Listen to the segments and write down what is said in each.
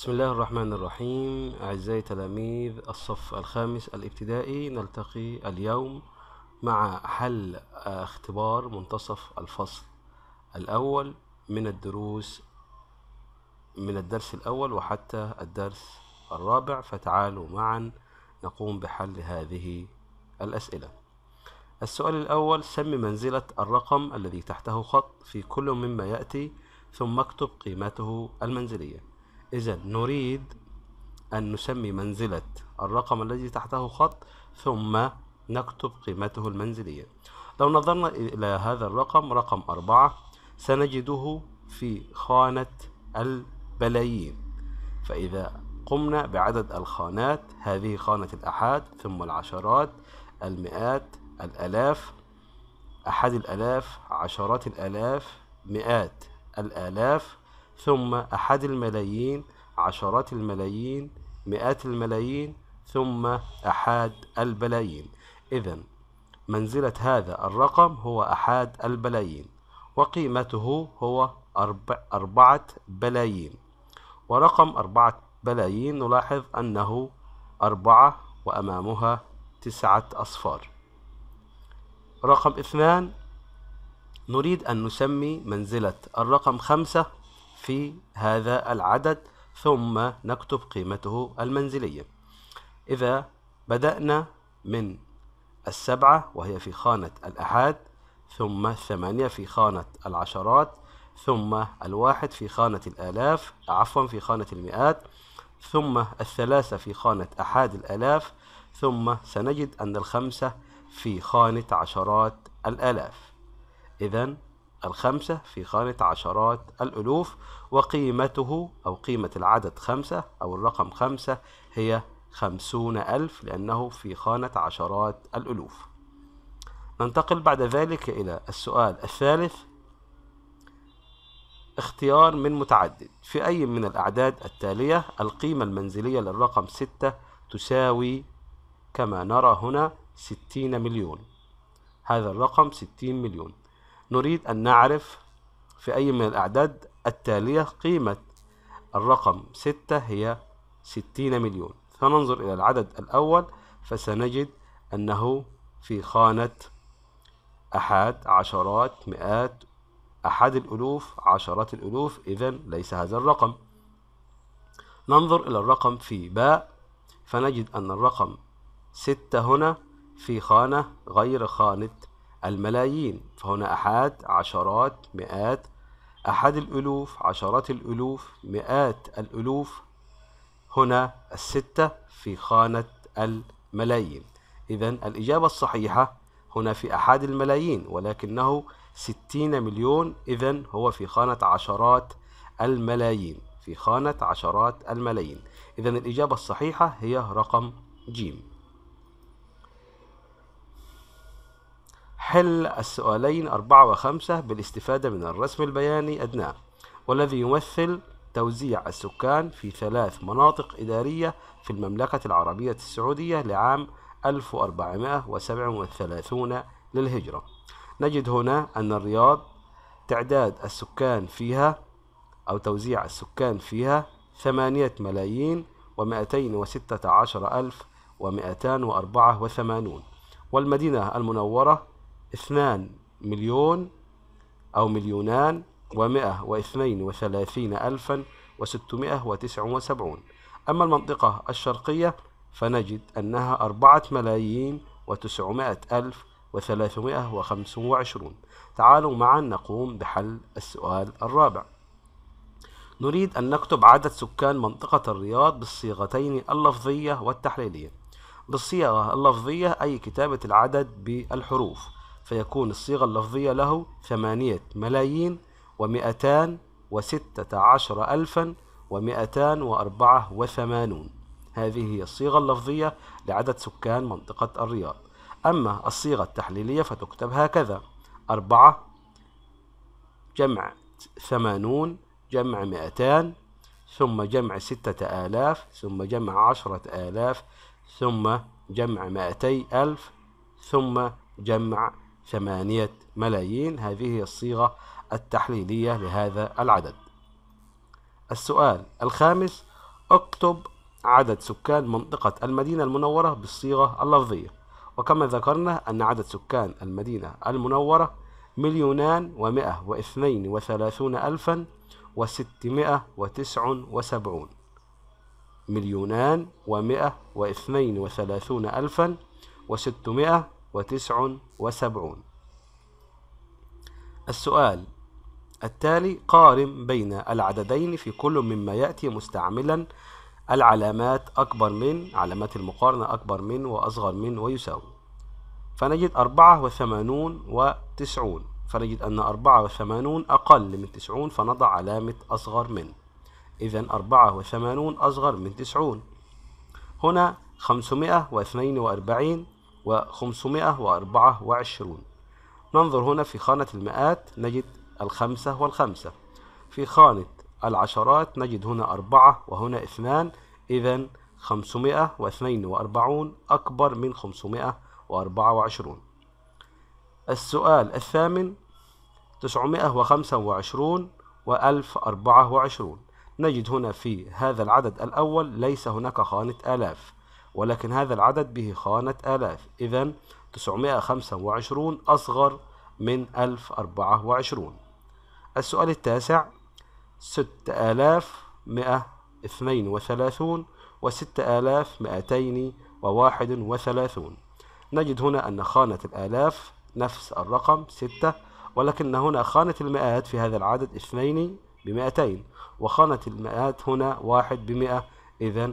بسم الله الرحمن الرحيم أعزائي تلاميذ الصف الخامس الابتدائي نلتقي اليوم مع حل آه، اختبار منتصف الفصل الأول من الدروس من الدرس الأول وحتى الدرس الرابع فتعالوا معا نقوم بحل هذه الأسئلة السؤال الأول سم منزلة الرقم الذي تحته خط في كل مما يأتي ثم اكتب قيمته المنزلية إذا نريد أن نسمي منزلة الرقم الذي تحته خط ثم نكتب قيمته المنزلية لو نظرنا إلى هذا الرقم رقم أربعة سنجده في خانة البلايين فإذا قمنا بعدد الخانات هذه خانة الأحاد ثم العشرات المئات الألاف أحد الألاف عشرات الألاف مئات الآلاف ثم أحد الملايين عشرات الملايين مئات الملايين ثم أحاد البلايين إذا منزلة هذا الرقم هو أحاد البلايين وقيمته هو أربعة بلايين ورقم أربعة بلايين نلاحظ أنه أربعة وأمامها تسعة أصفار رقم اثنان نريد أن نسمي منزلة الرقم خمسة في هذا العدد ثم نكتب قيمته المنزلية إذا بدأنا من السبعة وهي في خانة الأحاد ثم الثمانية في خانة العشرات ثم الواحد في خانة الآلاف عفوا في خانة المئات ثم الثلاثة في خانة أحاد الآلاف ثم سنجد أن الخمسة في خانة عشرات الآلاف إذا الخمسة في خانة عشرات الألوف وقيمته أو قيمة العدد خمسة أو الرقم خمسة هي خمسون ألف لأنه في خانة عشرات الألوف ننتقل بعد ذلك إلى السؤال الثالث اختيار من متعدد في أي من الأعداد التالية القيمة المنزلية للرقم ستة تساوي كما نرى هنا ستين مليون هذا الرقم ستين مليون نريد أن نعرف في أي من الأعداد التالية قيمة الرقم ستة هي ستين مليون فننظر إلى العدد الأول فسنجد أنه في خانة أحد عشرات مئات أحد الألوف عشرات الألوف إذا ليس هذا الرقم ننظر إلى الرقم في باء فنجد أن الرقم ستة هنا في خانة غير خانة الملايين فهنا أحد عشرات مئات أحد الألوف عشرات الألوف مئات الألوف هنا الستة في خانة الملايين إذا الإجابة الصحيحة هنا في أحد الملايين ولكنه ستين مليون إذا هو في خانة عشرات الملايين في خانة عشرات الملايين إذا الإجابة الصحيحة هي رقم جيم حل السؤالين أربعة وخمسة بالاستفادة من الرسم البياني أدناه والذي يمثل توزيع السكان في ثلاث مناطق إدارية في المملكة العربية السعودية لعام 1437 للهجرة نجد هنا أن الرياض تعداد السكان فيها أو توزيع السكان فيها ثمانية ملايين ومائتين وستة عشر ألف ومائتان وأربعة وثمانون والمدينة المنورة اثنان مليون أو مليونان ومئة واثنين وثلاثين ألفا وستمائة وتسع وسبعون أما المنطقة الشرقية فنجد أنها أربعة ملايين وتسعمائة ألف وثلاثمائة وخمس وعشرون تعالوا معا نقوم بحل السؤال الرابع نريد أن نكتب عدد سكان منطقة الرياض بالصيغتين اللفظية والتحليلية بالصيغة اللفظية أي كتابة العدد بالحروف فيكون الصيغة اللفظية له ثمانية ملايين ومئتان وستة عشر ألفا ومئتان وأربعة وثمانون هذه هي الصيغة اللفظية لعدد سكان منطقة الرياض أما الصيغة التحليلية فتكتب هكذا أربعة جمع ثمانون جمع مئتان ثم جمع ستة آلاف ثم جمع عشرة آلاف ثم جمع مائتي ألف ثم جمع ثمانية ملايين هذه هي الصيغة التحليلية لهذا العدد السؤال الخامس اكتب عدد سكان منطقة المدينة المنورة بالصيغة اللفظية وكما ذكرنا أن عدد سكان المدينة المنورة مليونان ومائة واثنين وثلاثون ألفا وستمائة وتسع وسبعون مليونان ومائة واثنين وثلاثون ألفا وستمائة وتسع وسبعون السؤال التالي قارن بين العددين في كل مما يأتي مستعملا العلامات أكبر من علامات المقارنة أكبر من وأصغر من ويساوي فنجد أربعة وثمانون وتسعون فنجد أن أربعة وثمانون أقل من تسعون فنضع علامة أصغر من إذا أربعة وثمانون أصغر من تسعون هنا خمسمائة واثنين وأربعين و524 ننظر هنا في خانة المئات نجد الخمسة والخمسة في خانة العشرات نجد هنا أربعة وهنا اثنان إذا 542 أكبر من 524 السؤال الثامن 925 و 1024 نجد هنا في هذا العدد الأول ليس هناك خانة آلاف ولكن هذا العدد به خانة آلاف إذا 925 أصغر من 1024 السؤال التاسع 6132 و 6231 نجد هنا أن خانة الآلاف نفس الرقم 6 ولكن هنا خانة المئات في هذا العدد 2 ب 200 وخانة المئات هنا 1 ب 100 إذا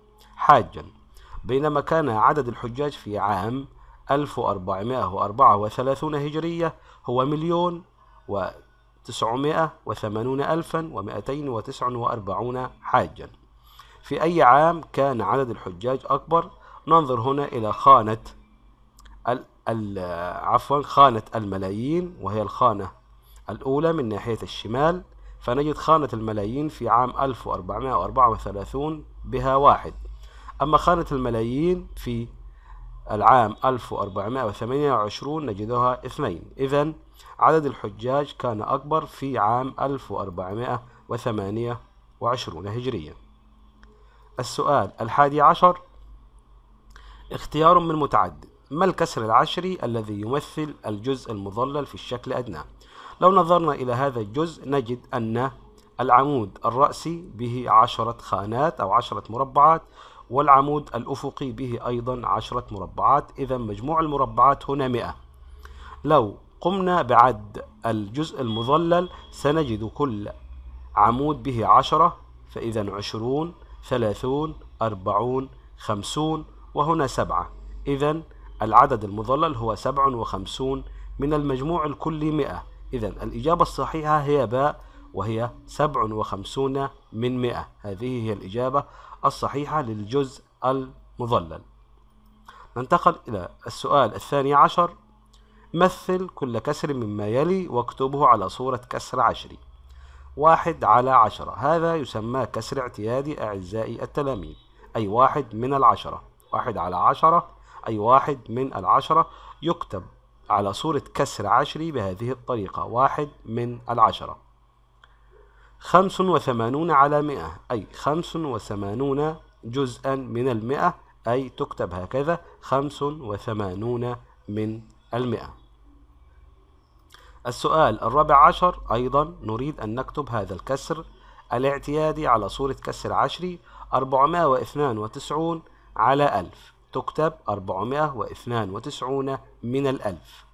حاجا بينما كان عدد الحجاج في عام 1434 هجرية هو مليون و 980,249 حاجا في أي عام كان عدد الحجاج أكبر ننظر هنا إلى خانة عفوا خانة الملايين وهي الخانة الأولى من ناحية الشمال فنجد خانة الملايين في عام 1434 بها واحد أما خانة الملايين في العام 1428 نجدها اثنين إذا عدد الحجاج كان أكبر في عام 1428 هجريا السؤال الحادي عشر اختيار من متعدد ما الكسر العشري الذي يمثل الجزء المظلل في الشكل أدناه لو نظرنا إلى هذا الجزء نجد أن العمود الرأسي به عشرة خانات أو عشرة مربعات والعمود الأفقي به أيضا عشرة مربعات إذا مجموع المربعات هنا مئة لو قمنا بعد الجزء المظلل سنجد كل عمود به عشرة فإذا عشرون ثلاثون أربعون خمسون وهنا سبعة إذا العدد المظلل هو سبع وخمسون من المجموع الكلي مئة إذا الإجابة الصحيحة هي باء وهي سبع وخمسون من مئة هذه هي الإجابة الصحيحة للجزء المظلل ننتقل إلى السؤال الثاني عشر مثل كل كسر مما يلي واكتبه على صورة كسر عشري واحد على عشرة هذا يسمى كسر اعتيادي أعزائي التلاميذ أي واحد من العشرة واحد على عشرة أي واحد من العشرة يكتب على صورة كسر عشري بهذه الطريقة واحد من العشرة 85 على 100 أي 85 جزءا من المئة أي تكتب هكذا 85 من المئة السؤال الرابع عشر أيضا نريد أن نكتب هذا الكسر الاعتيادي على صورة كسر عشري 492 على 1000 تكتب 492 من الألف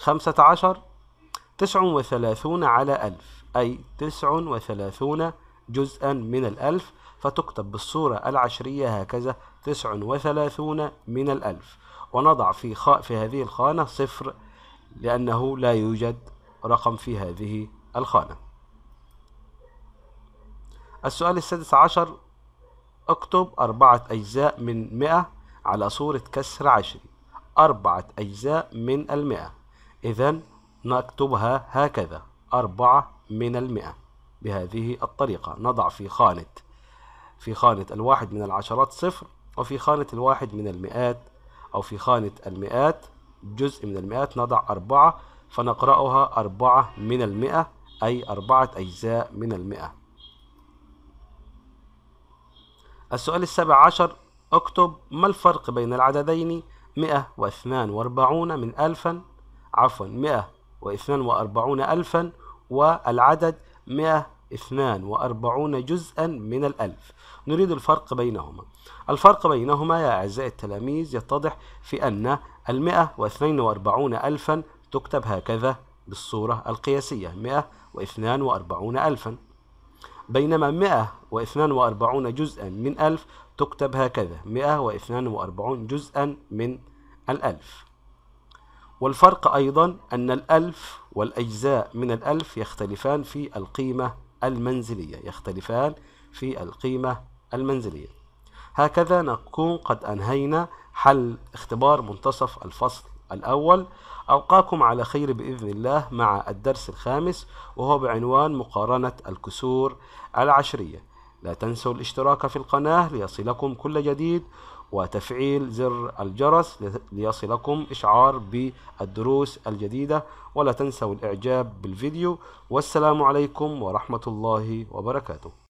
15 39 على 1000 أي تسع وثلاثون جزءا من الألف فتكتب بالصورة العشرية هكذا تسع وثلاثون من الألف ونضع في خاء في هذه الخانة صفر لأنه لا يوجد رقم في هذه الخانة السؤال السادس عشر اكتب أربعة أجزاء من مئة على صورة كسر عشري أربعة أجزاء من المئة إذا نكتبها هكذا أربعة من المئة بهذه الطريقة نضع في خانة في خانة الواحد من العشرات صفر وفي خانة الواحد من المئات أو في خانة المئات جزء من المئات نضع أربعة فنقرأها أربعة من المئة أي أربعة أجزاء من المئة السؤال السابع عشر اكتب ما الفرق بين العددين 142 من ألفا عفوا واربعون ألفا والعدد 142 جزءا من الألف نريد الفرق بينهما الفرق بينهما يا أعزائي التلاميذ يتضح في أن ال 142 ألفا تكتب هكذا بالصورة القياسية 142 ألفا بينما 142 جزءا من ألف تكتب هكذا 142 جزءا من الألف والفرق أيضا أن الألف والأجزاء من الألف يختلفان في القيمة المنزلية يختلفان في القيمة المنزلية هكذا نكون قد أنهينا حل اختبار منتصف الفصل الأول ألقاكم على خير بإذن الله مع الدرس الخامس وهو بعنوان مقارنة الكسور العشرية لا تنسوا الاشتراك في القناة ليصلكم كل جديد وتفعيل زر الجرس ليصلكم إشعار بالدروس الجديدة ولا تنسوا الإعجاب بالفيديو والسلام عليكم ورحمة الله وبركاته